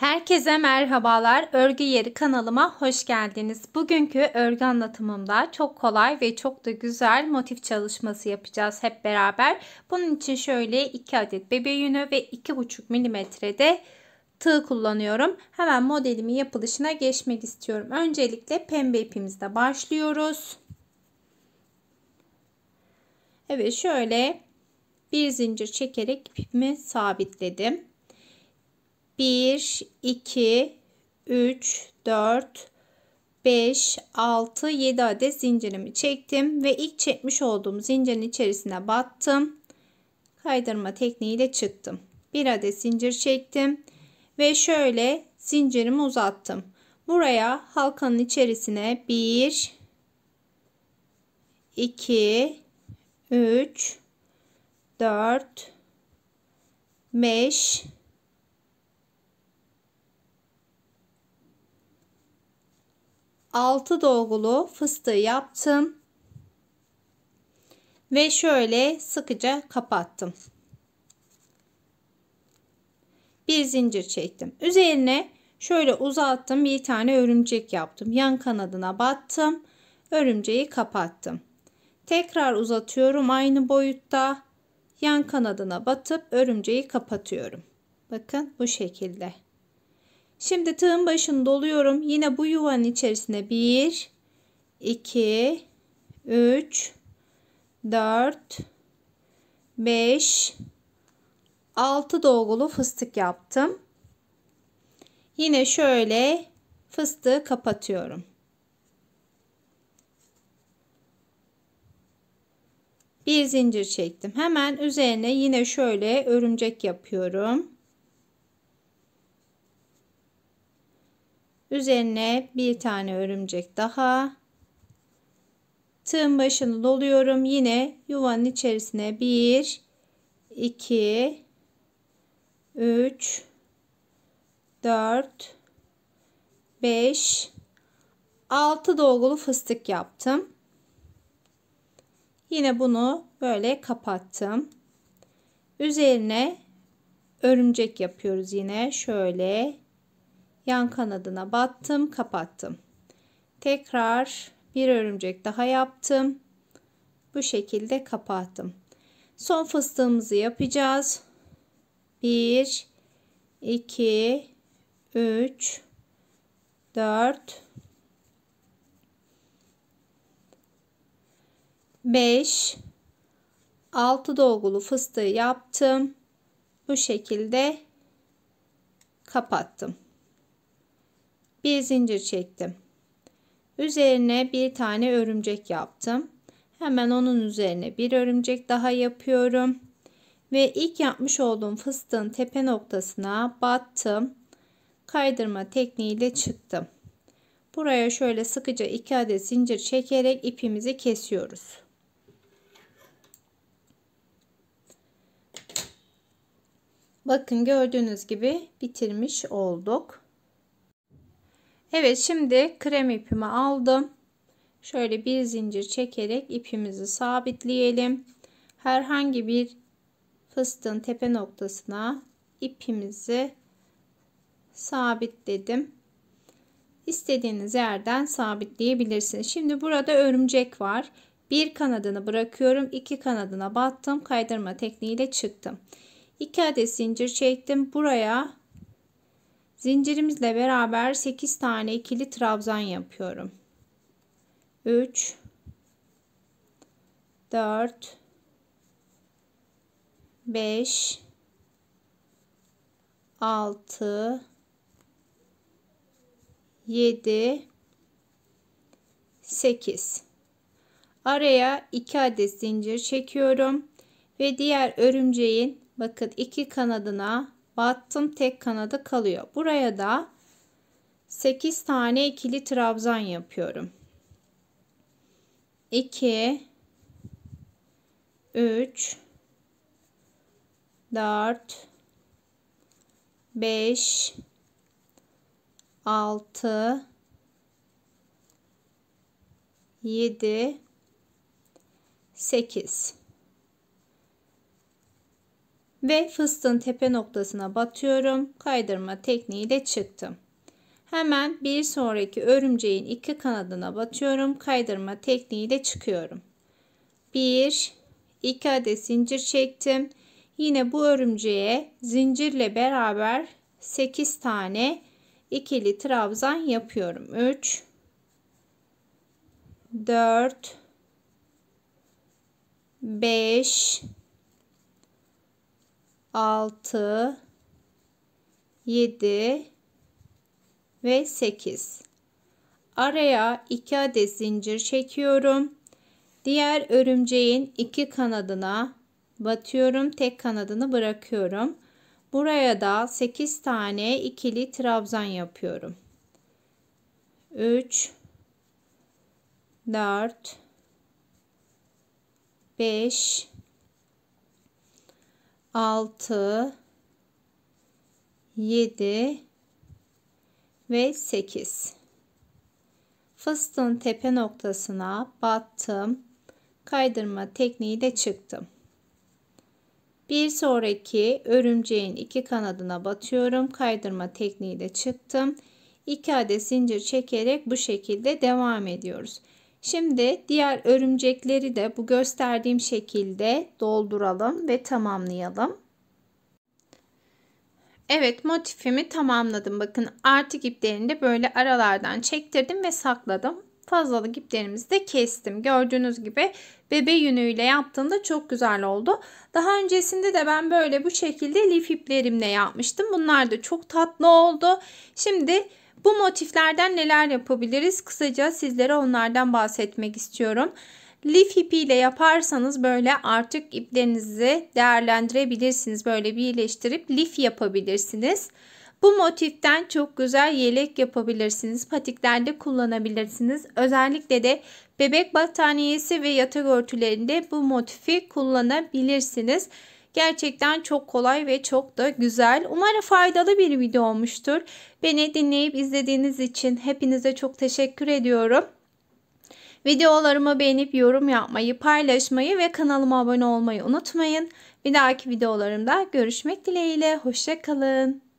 Herkese merhabalar. Örgü Yeri kanalıma hoş geldiniz. Bugünkü örgü anlatımımda çok kolay ve çok da güzel motif çalışması yapacağız hep beraber. Bunun için şöyle 2 adet bebe yünü ve 2,5 milimetrede tığ kullanıyorum. Hemen modelimi yapılışına geçmek istiyorum. Öncelikle pembe ipimizle başlıyoruz. Evet şöyle bir zincir çekerek ipimi sabitledim. 1, 2, 3, 4, 5, 6, 7 adet zincirimi çektim ve ilk çekmiş olduğum zincirin içerisine battım. Kaydırma tekniğiyle çıktım. 1 adet zincir çektim ve şöyle zincirimi uzattım. Buraya halkanın içerisine 1 2 3 4 5 6 dolgulu fıstığı yaptım. Ve şöyle sıkıca kapattım. Bir zincir çektim. Üzerine şöyle uzattım bir tane örümcek yaptım. Yan kanadına battım. Örümceği kapattım. Tekrar uzatıyorum aynı boyutta. Yan kanadına batıp örümceği kapatıyorum. Bakın bu şekilde. Şimdi tığın başını doluyorum. Yine bu yuvanın içerisine 1, 2, 3, 4, 5, 6 dolgulu fıstık yaptım. Yine şöyle fıstığı kapatıyorum. Bir zincir çektim. Hemen üzerine yine şöyle örümcek yapıyorum. Üzerine bir tane örümcek daha. Tığın başını doluyorum. Yine yuvanın içerisine 1, 2, 3, 4, 5, 6 dolgulu fıstık yaptım. Yine bunu böyle kapattım. Üzerine örümcek yapıyoruz yine. Şöyle yan kanadına battım kapattım tekrar bir örümcek daha yaptım bu şekilde kapattım son fıstığımızı yapacağız 1 2 3 4 5 6 dolgulu fıstığı yaptım bu şekilde kapattım bir zincir çektim. Üzerine bir tane örümcek yaptım. Hemen onun üzerine bir örümcek daha yapıyorum. Ve ilk yapmış olduğum fıstığın tepe noktasına battım. Kaydırma tekniğiyle çıktım. Buraya şöyle sıkıca 2 adet zincir çekerek ipimizi kesiyoruz. Bakın gördüğünüz gibi bitirmiş olduk. Evet şimdi krem ipimi aldım. Şöyle bir zincir çekerek ipimizi sabitleyelim. Herhangi bir fıstığın tepe noktasına ipimizi sabitledim. İstediğiniz yerden sabitleyebilirsiniz. Şimdi burada örümcek var. Bir kanadını bırakıyorum. iki kanadına battım. Kaydırma tekniğiyle çıktım. 2 adet zincir çektim. Buraya Zincirimizle beraber 8 tane ikili trabzan yapıyorum. 3 4 5 6 7 8 araya 2 adet zincir çekiyorum ve diğer örümceğin bakın iki kanadına battım tek kanadı kalıyor. Buraya da 8 tane ikili trabzan yapıyorum. 2 3 4 5 6 7 8 ve fıstığın tepe noktasına batıyorum. Kaydırma tekniğiyle çıktım. Hemen bir sonraki örümceğin iki kanadına batıyorum. Kaydırma tekniğiyle çıkıyorum. 1 2 adet zincir çektim. Yine bu örümceğe zincirle beraber 8 tane ikili trabzan yapıyorum. 3 4 5 6 7 ve 8 araya 2 adet zincir çekiyorum diğer örümceğin iki kanadına batıyorum tek kanadını bırakıyorum buraya da 8 tane ikili trabzan yapıyorum 3 4 5 6 7 ve 8 fıstığın tepe noktasına battım kaydırma tekniğiyle çıktım bir sonraki örümceğin iki kanadına batıyorum kaydırma tekniğiyle çıktım 2 adet zincir çekerek bu şekilde devam ediyoruz Şimdi diğer örümcekleri de bu gösterdiğim şekilde dolduralım ve tamamlayalım. Evet motifimi tamamladım. Bakın artık iplerini de böyle aralardan çektirdim ve sakladım. Fazlalık iplerimizi de kestim. Gördüğünüz gibi bebe yünüyle yaptığımda çok güzel oldu. Daha öncesinde de ben böyle bu şekilde lif iplerimle yapmıştım. Bunlar da çok tatlı oldu. Şimdi bu motiflerden neler yapabiliriz? Kısaca sizlere onlardan bahsetmek istiyorum. Lif ile yaparsanız böyle artık iplerinizi değerlendirebilirsiniz. Böyle birleştirip lif yapabilirsiniz. Bu motiften çok güzel yelek yapabilirsiniz. Patiklerde kullanabilirsiniz. Özellikle de bebek battaniyesi ve yatak örtülerinde bu motifi kullanabilirsiniz. Gerçekten çok kolay ve çok da güzel. Umarım faydalı bir video olmuştur. Beni dinleyip izlediğiniz için hepinize çok teşekkür ediyorum. Videolarımı beğenip yorum yapmayı, paylaşmayı ve kanalıma abone olmayı unutmayın. Bir dahaki videolarımda görüşmek dileğiyle. Hoşçakalın.